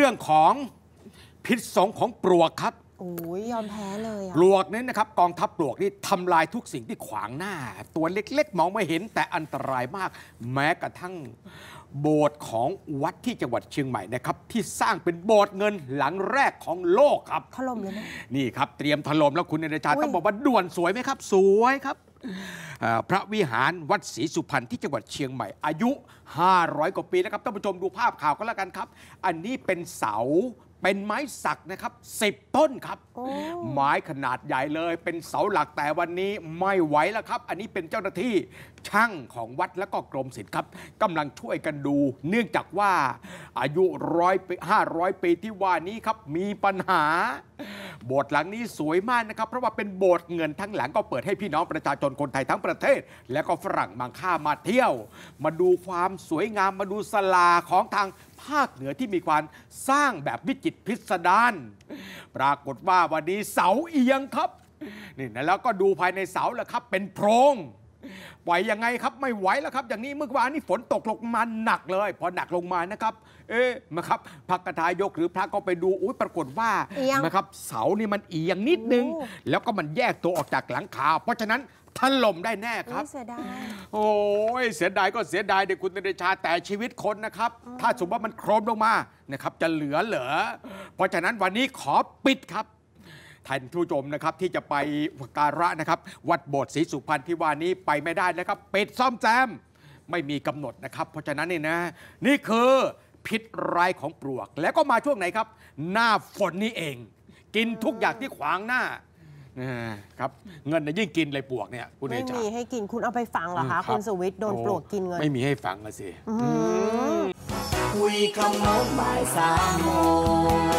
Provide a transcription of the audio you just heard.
รื่องของพิษสงของปลวกครับ โอ้ยยอมแพ้เลยปลวกนี้นะครับ กองทัพปลวกนี่ทำลายทุกสิ่งที่ขวางหน้า ตัวเล็กๆมองไม่เห็นแต่อันตรายมาก แม้กระทั่งโบสถ์ของวัดที่จังหวัดเชียงใหม่นะครับ ที่สร้างเป็นโบสถ์เงินหลังแรกของโลกครับถล่มเลยไะนี่ครับเตรียมถล่มแล้ว คุณเนรชาต้องบอกว่าด่วนสวยไหมครับสวยครับพระวิหารวัดศรีสุพรรณที่จังหวัดเชียงใหม่ อายุ 500 กว่าปีนะครับท่านผู้ชมดูภาพข่าวก็แล้วกันครับ อันนี้เป็นเสาเป็นไม้สักนะครับสิบต้นครับ ไม้ขนาดใหญ่เลยเป็นเสาหลักแต่วันนี้ไม่ไหวแล้วครับ อันนี้เป็นเจ้าหน้าที่ช่างของวัดและก็กรมศิลป์ครับกำลังช่วยกันดู เนื่องจากว่าอายุร้อยห้าร้อยปีที่ว่านี้ครับมีปัญหาโบสถ์หลังนี้สวยมากนะครับ เพราะว่าเป็นโบสถ์เงินทั้งหลังก็เปิดให้พี่น้องประชาชนคนไทยทั้งประเทศ และก็ฝรั่งมังค่ามาเที่ยว มาดูความสวยงามมาดูสลาของทางภาคเหนือที่มีความสร้างแบบวิจิตพิสดารปรากฏว่าวันนี้เสาเอียงครับ นี่นะแล้วก็ดูภายในเสาแล้วครับ เป็นโพรงปล่อยยังไงครับ ไม่ไหวแล้วครับ อย่างนี้เมื่อวานนี้ฝนตกลงมาหนักเลย พอหนักลงมานะครับ เอ๊ะนะครับพระกทายกหรือพระก็ไปดูอุ้ยปรากฏว่านะครับ เสานี่มันเอียงนิดนึงแล้วก็มันแยกตัวออกจากหลังคาเพราะฉะนั้นถล่มได้แน่ครับ เสียดายโอ้ยเสียดายก็เสียดายเด็กคุณเดชาแต่ชีวิตคนนะครับ ถ้าสมมติว่ามันโครมลงมานะครับจะเหลือเหลือ เพราะฉะนั้นวันนี้ขอปิดครับท่านผู้ชมนะครับที่จะไปการะนะครับ วัดโบสถ์ศรีสุพรรณที่ว่านี้ไปไม่ได้นะครับปิดซ่อมแซมไม่มีกำหนดนะครับ เพราะฉะนั้น นี่นะ นี่คือ พิษร้ายของปลวกแล้วก็มาช่วงไหนครับ หน้าฝนนี่เอง กินทุกอย่างที่ขวางหน้าครับ เงินยิ่งกินเลยปลวกเนี่ยคุณเอ่าไม่มีให้กินคุณเอาไปฝังเหรอคะคุณสวิท์โดนปลวกกินเงินไม่มีให้ฝังละสิคุยคำนั้นบ่ายสามโมง